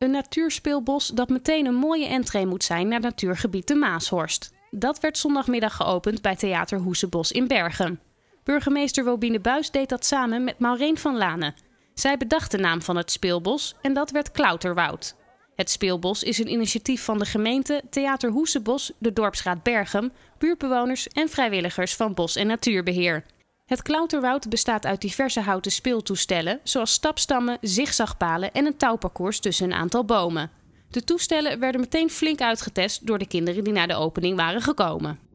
Een natuurspeelbos dat meteen een mooie entree moet zijn naar natuurgebied de Maashorst. Dat werd zondagmiddag geopend bij Theater Hoesebos in Bergen. Burgemeester Wobine Buis deed dat samen met Maureen van Lanen. Zij bedacht de naam van het speelbos en dat werd Klauterwoud. Het speelbos is een initiatief van de gemeente, Theater Hoesebos, de dorpsraad Bergen, buurtbewoners en vrijwilligers van Bos en Natuurbeheer. Het klauterwoud bestaat uit diverse houten speeltoestellen, zoals stapstammen, zigzagpalen en een touwparcours tussen een aantal bomen. De toestellen werden meteen flink uitgetest door de kinderen die naar de opening waren gekomen.